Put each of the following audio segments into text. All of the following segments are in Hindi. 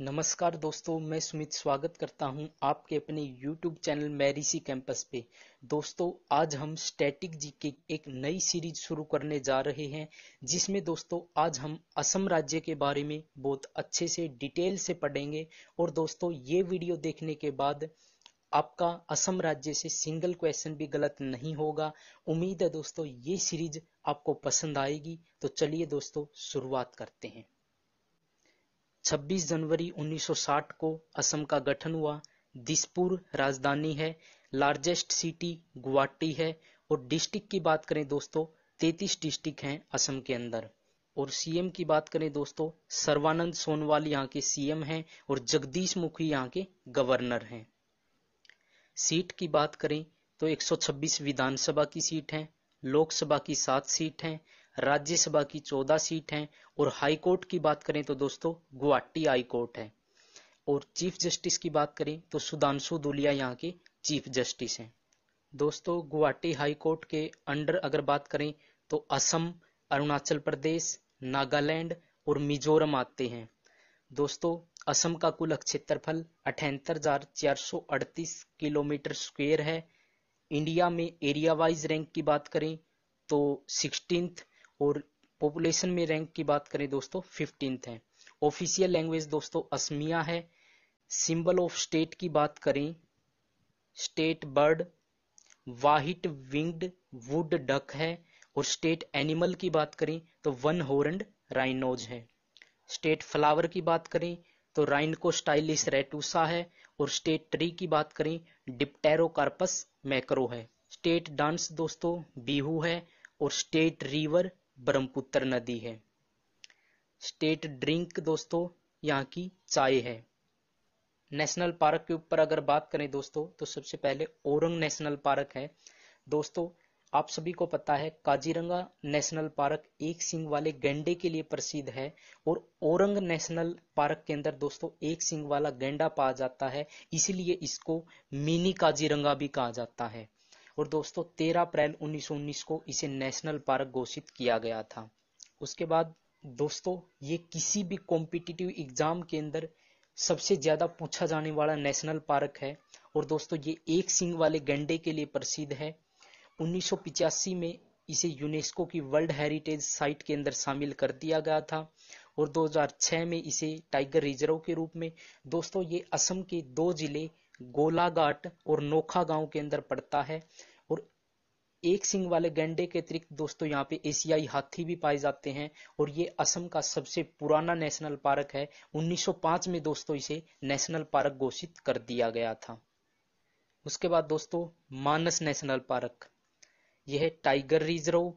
नमस्कार दोस्तों मैं सुमित स्वागत करता हूं आपके अपने YouTube चैनल मैरिसी कैंपस पे दोस्तों आज हम स्टैटिक जी एक नई सीरीज शुरू करने जा रहे हैं जिसमें दोस्तों आज हम असम राज्य के बारे में बहुत अच्छे से डिटेल से पढ़ेंगे और दोस्तों ये वीडियो देखने के बाद आपका असम राज्य से सिंगल क्वेश्चन भी गलत नहीं होगा उम्मीद है दोस्तों ये सीरीज आपको पसंद आएगी तो चलिए दोस्तों शुरुआत करते हैं 26 जनवरी 1960 को असम का गठन हुआ दिसपुर राजधानी है लार्जेस्ट सिटी गुवाहाटी है और डिस्ट्रिक्ट की बात करें दोस्तों 33 डिस्ट्रिक्ट हैं असम के अंदर और सीएम की बात करें दोस्तों सर्वानंद सोनवाल यहाँ के सीएम हैं और जगदीश मुखी यहाँ के गवर्नर हैं सीट की बात करें तो 126 विधानसभा की सीट है लोकसभा की सात सीट हैं राज्यसभा की चौदह सीट हैं और हाई कोर्ट की बात करें तो दोस्तों गुवाहाटी हाई कोर्ट है और चीफ जस्टिस की बात करें तो सुधांशु दुलिया यहाँ के चीफ जस्टिस हैं दोस्तों गुवाहाटी हाई कोर्ट के अंडर अगर बात करें तो असम अरुणाचल प्रदेश नागालैंड और मिजोरम आते हैं दोस्तों असम का कुल क्षेत्रफल अठहत्तर हजार चार सौ अड़तीस किलोमीटर स्क्वेयर है इंडिया में एरिया वाइज रैंक की बात करें तो सिक्सटींथ और पॉपुलेशन में रैंक की बात करें दोस्तों फिफ्टींथ है ऑफिशियल लैंग्वेज दोस्तों असमिया है सिंबल ऑफ स्टेट की बात करें state bird white winged wood duck है और स्टेट एनिमल की बात करें तो वन हॉर्न राइनोज है स्टेट फ्लावर की बात करें तो राइन को स्टाइलिस रेटूसा है और स्टेट ट्री की बात करें डिप्टेरोकार्पस मैक्रो है स्टेट डांस दोस्तों बीहू है और स्टेट रिवर ब्रह्मपुत्र नदी है स्टेट ड्रिंक दोस्तों यहाँ की चाय है नेशनल पार्क के ऊपर अगर बात करें दोस्तों तो सबसे पहले ओरंग नेशनल पार्क है दोस्तों आप सभी को पता है काजीरंगा नेशनल पार्क एक सिंग वाले गेंडे के लिए प्रसिद्ध है और ओरंग नेशनल पार्क के अंदर दोस्तों एक सिंग वाला गेंडा पाया जाता है इसीलिए इसको मिनी काजीरंगा भी कहा जाता है और दोस्तों 13 अप्रैल 1919 को इसे नेशनल पार्क घोषित किया गया था उसके बाद दोस्तों ये किसी भी कॉम्पिटिटिव एग्जाम के अंदर सबसे ज्यादा पूछा जाने वाला नेशनल पार्क है और दोस्तों ये एक सिंग वाले गंडे के लिए प्रसिद्ध है उन्नीस में इसे यूनेस्को की वर्ल्ड हेरिटेज साइट के अंदर शामिल कर दिया गया था और 2006 में इसे टाइगर रिजर्व के रूप में दोस्तों ये असम के दो जिले गोलाघाट और नोखा गांव के अंदर पड़ता है और एक सिंह वाले गेंडे के अतिरिक्त दोस्तों यहाँ पे एशियाई हाथी भी पाए जाते हैं और ये असम का सबसे पुराना नेशनल पार्क है 1905 में दोस्तों इसे नेशनल पार्क घोषित कर दिया गया था उसके बाद दोस्तों मानस नेशनल पार्क यह टाइगर रिजर्व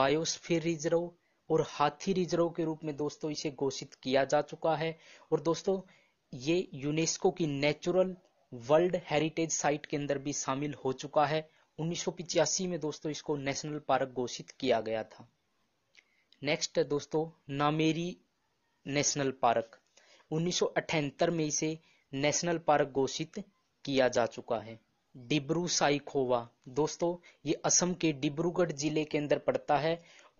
बायोस्फीयर रिजर्व और हाथी रिजर्व के रूप में दोस्तों इसे घोषित किया जा चुका है और दोस्तों ये यूनेस्को की नेचुरल वर्ल्ड हेरिटेज साइट के अंदर भी शामिल हो चुका है उन्नीस में दोस्तों इसको नेशनल पार्क घोषित किया गया था नेक्स्ट दोस्तों नामेरी नेशनल पार्क उन्नीस में इसे नेशनल पार्क घोषित किया जा चुका है डिब्रू साइकोवा दोस्तों ये असम के डिब्रूगढ़ जिले के अंदर पड़ता है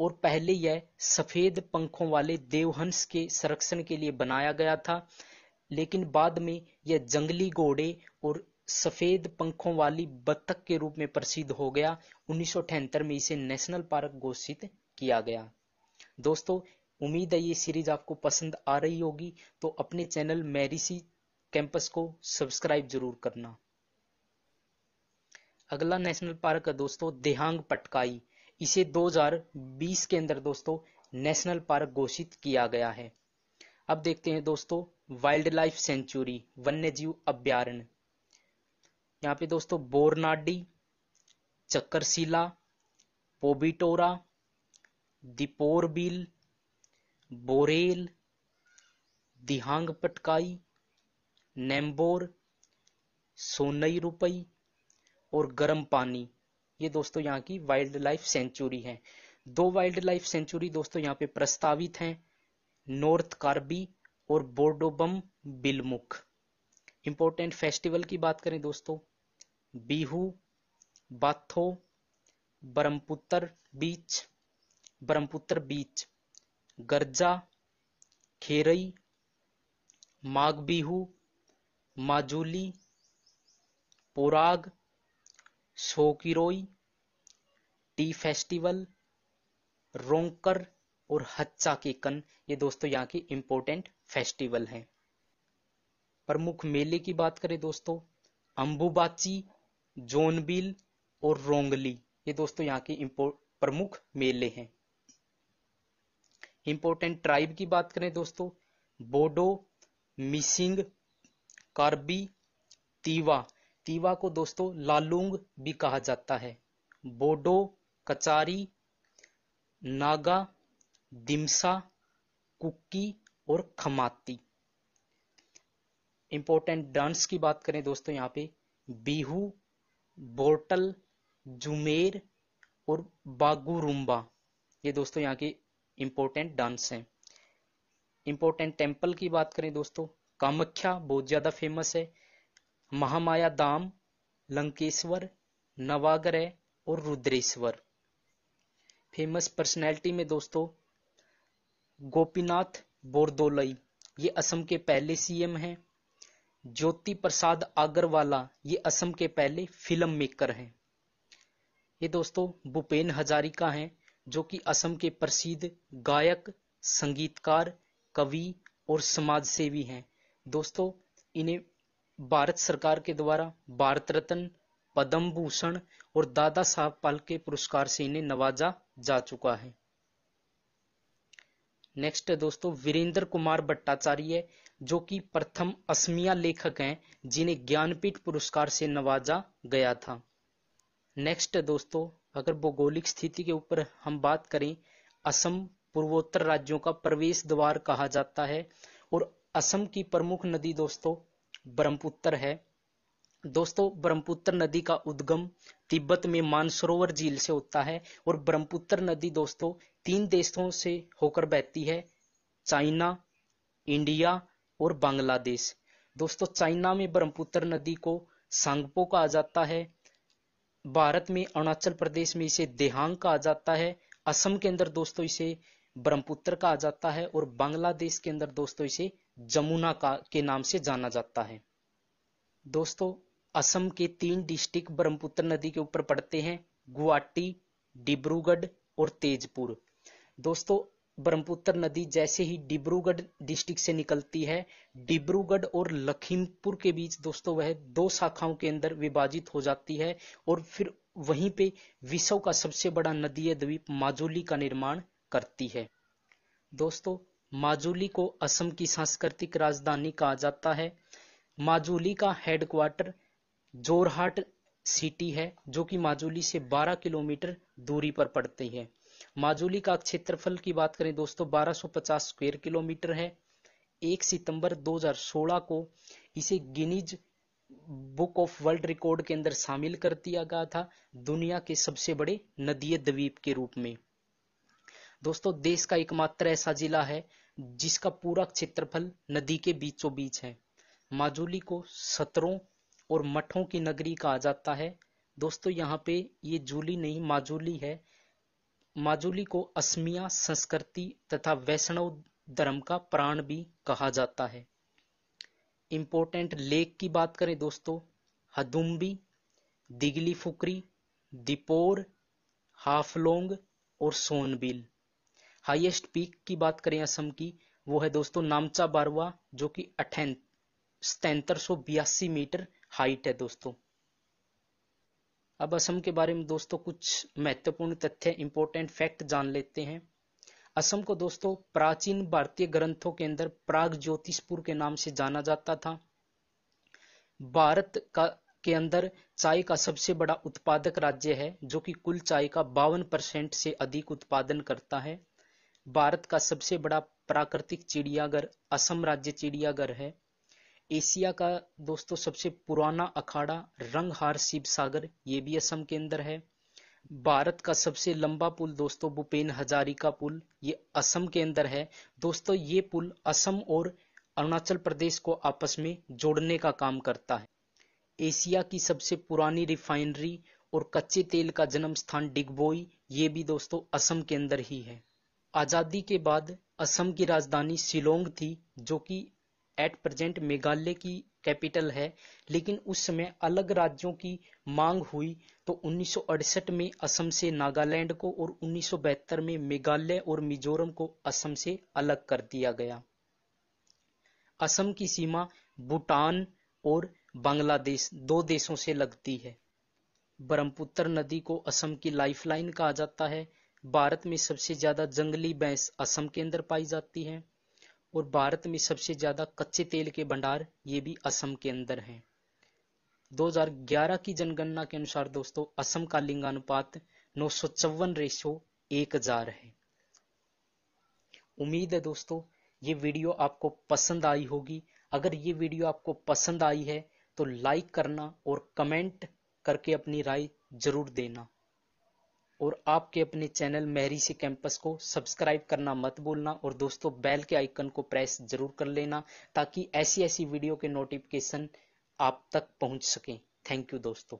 और पहले यह सफेद पंखों वाले देवहंस के संरक्षण के लिए बनाया गया था लेकिन बाद में यह जंगली घोड़े और सफेद पंखों वाली बत्तख के रूप में प्रसिद्ध हो गया उन्नीस में इसे नेशनल पार्क घोषित किया गया दोस्तों उम्मीद है ये सीरीज आपको पसंद आ रही होगी तो अपने चैनल मैरिसी कैंपस को सब्सक्राइब जरूर करना अगला नेशनल पार्क है दोस्तों देहांग पटकाई इसे 2020 के अंदर दोस्तों नेशनल पार्क घोषित किया गया है अब देखते हैं दोस्तों वाइल्ड लाइफ सेंचुरी वन्य जीव अभ्यारण्य यहाँ पे दोस्तों बोरनाडी चक्करशिला पोबिटोरा दिपोरबिल बोरेल दिहांग पटकाई नेम्बोर सोनई रुपई और गर्म पानी ये दोस्तों यहाँ की वाइल्ड लाइफ सेंचुरी है दो वाइल्ड लाइफ सेंचुरी दोस्तों यहाँ पे प्रस्तावित हैं नॉर्थ कार्बी और बोडोबम बिलमुख इंपॉर्टेंट फेस्टिवल की बात करें दोस्तों बीहू बाथो ब्रह्मपुत्र बीच ब्रह्मपुत्र बीच गर्जा खेरई माघ बिहू माजुली पोराग शोकिरोई टी फेस्टिवल रोंकर और हच्चा की कन ये दोस्तों यहाँ की इम्पोर्टेंट फेस्टिवल हैं प्रमुख मेले की बात करें दोस्तों अंबुबाची जोनबिल और रोंगली ये दोस्तों यहाँ की प्रमुख मेले हैं इंपोर्टेंट ट्राइब की बात करें दोस्तों बोडो मिसिंग कार्बी तीवा तीवा को दोस्तों लालुंग भी कहा जाता है बोडो कचारी नागा दिमसा कुकी और खमाती इंपॉर्टेंट डांस की बात करें दोस्तों यहाँ पे बिहू बोर्टल जुमेर और बागुरुम्बा ये दोस्तों यहाँ के इंपॉर्टेंट डांस हैं इंपॉर्टेंट टेम्पल की बात करें दोस्तों कामख्या बहुत ज़्यादा फेमस है महामाया दाम लंकेश्वर नवाग्रह और रुद्रेश्वर फेमस पर्सनैलिटी में दोस्तों गोपीनाथ बोरदोलई ये असम के पहले सीएम हैं ज्योति प्रसाद आगरवाला ये असम के पहले फिल्म मेकर हैं ये दोस्तों भूपेन हजारिका हैं जो कि असम के प्रसिद्ध गायक संगीतकार कवि और समाज सेवी हैं दोस्तों इन्हें भारत सरकार के द्वारा भारत रत्न पद्म भूषण और दादा साहब पालके पुरस्कार से इन्हें नवाजा जा चुका है नेक्स्ट है दोस्तों वीरेंद्र कुमार भट्टाचार्य जो कि प्रथम असमिया लेखक हैं जिन्हें ज्ञानपीठ पुरस्कार से नवाजा गया था नेक्स्ट है दोस्तों अगर भौगोलिक स्थिति के ऊपर हम बात करें असम पूर्वोत्तर राज्यों का प्रवेश द्वार कहा जाता है और असम की प्रमुख नदी दोस्तों ब्रह्मपुत्र है दोस्तों ब्रह्मपुत्र नदी का उद्गम तिब्बत में मानसरोवर झील से होता है और ब्रह्मपुत्र नदी दोस्तों तीन देशों से होकर बहती है चाइना इंडिया और बांग्लादेश दोस्तों चाइना में ब्रह्मपुत्र नदी को सांगपो कहा जाता है भारत में अरुणाचल प्रदेश में इसे देहांग कहा जाता है असम के अंदर दोस्तों इसे ब्रह्मपुत्र कहा जाता है और बांग्लादेश के अंदर दोस्तों इसे जमुना का के नाम से जाना जाता है दोस्तों असम के तीन डिस्ट्रिक्ट ब्रह्मपुत्र नदी के ऊपर पड़ते हैं गुवाहाटी डिब्रूगढ़ और तेजपुर दोस्तों ब्रह्मपुत्र नदी जैसे ही डिब्रूगढ़ डिस्ट्रिक्ट से निकलती है डिब्रूगढ़ और लखीमपुर के बीच दोस्तों वह दो शाखाओं के अंदर विभाजित हो जाती है और फिर वहीं पे विश्व का सबसे बड़ा नदीय द्वीप माजुली का निर्माण करती है दोस्तों माजुली को असम की सांस्कृतिक राजधानी कहा जाता है माजुली का हेडक्वार्टर जोरहाट सिटी है जो कि माजुली से 12 किलोमीटर दूरी पर पड़ती है माजुली का क्षेत्रफल की बात करें दोस्तों 1250 स्क्वायर किलोमीटर है 1 सितंबर 2016 को इसे Guinness book of world record के अंदर शामिल कर दिया गया था दुनिया के सबसे बड़े नदीय द्वीप के रूप में दोस्तों देश का एकमात्र ऐसा जिला है जिसका पूरा क्षेत्रफल नदी के बीचों बीच है माजुली को सत्रों और मठों की नगरी कहा जाता है दोस्तों यहाँ पे ये जूली नहीं माजूली है माजूली को असमिया संस्कृति तथा वैष्णव धर्म का प्राण भी कहा जाता है इंपोर्टेंट लेक की बात करें दोस्तों हदुम्बी दिगली फुकरी दिपोर हाफलोंग और सोनबिल हाईएस्ट पीक की बात करें असम की वो है दोस्तों नामचा बारवा जो कि अठहत्तर सौ मीटर हाइट है दोस्तों अब असम के बारे में दोस्तों कुछ महत्वपूर्ण तथ्य इंपोर्टेंट फैक्ट जान लेते हैं असम को दोस्तों प्राचीन भारतीय ग्रंथों के अंदर प्राग ज्योतिषपुर के नाम से जाना जाता था भारत का के अंदर चाय का सबसे बड़ा उत्पादक राज्य है जो कि कुल चाय का बावन परसेंट से अधिक उत्पादन करता है भारत का सबसे बड़ा प्राकृतिक चिड़ियाघर असम राज्य चिड़ियाघर है एशिया का दोस्तों सबसे पुराना अखाड़ा रंगहार शिव सागर ये भी असम के अंदर है भारत का सबसे लंबा पुल दोस्तों भूपेन हजारिका पुल ये असम के अंदर है दोस्तों ये पुल असम और अरुणाचल प्रदेश को आपस में जोड़ने का काम करता है एशिया की सबसे पुरानी रिफाइनरी और कच्चे तेल का जन्म स्थान डिगबोई ये भी दोस्तों असम के अंदर ही है आज़ादी के बाद असम की राजधानी शिलोंग थी जो कि एट प्रेजेंट मेघालय की कैपिटल है लेकिन उस समय अलग राज्यों की मांग हुई तो उन्नीस में असम से नागालैंड को और उन्नीस में मेघालय और मिजोरम को असम से अलग कर दिया गया असम की सीमा भूटान और बांग्लादेश दो देशों से लगती है ब्रह्मपुत्र नदी को असम की लाइफलाइन कहा जाता है भारत में सबसे ज्यादा जंगली भैंस असम के अंदर पाई जाती है और भारत में सबसे ज़्यादा कच्चे तेल के भंडार ये भी असम के अंदर हैं 2011 की जनगणना के अनुसार दोस्तों असम का लिंगानुपात नौ सौ चौवन रेशो एक हजार है उम्मीद है दोस्तों ये वीडियो आपको पसंद आई होगी अगर ये वीडियो आपको पसंद आई है तो लाइक करना और कमेंट करके अपनी राय जरूर देना और आपके अपने चैनल मेहरी से कैंपस को सब्सक्राइब करना मत भूलना और दोस्तों बेल के आइकन को प्रेस जरूर कर लेना ताकि ऐसी ऐसी वीडियो के नोटिफिकेशन आप तक पहुंच सकें थैंक यू दोस्तों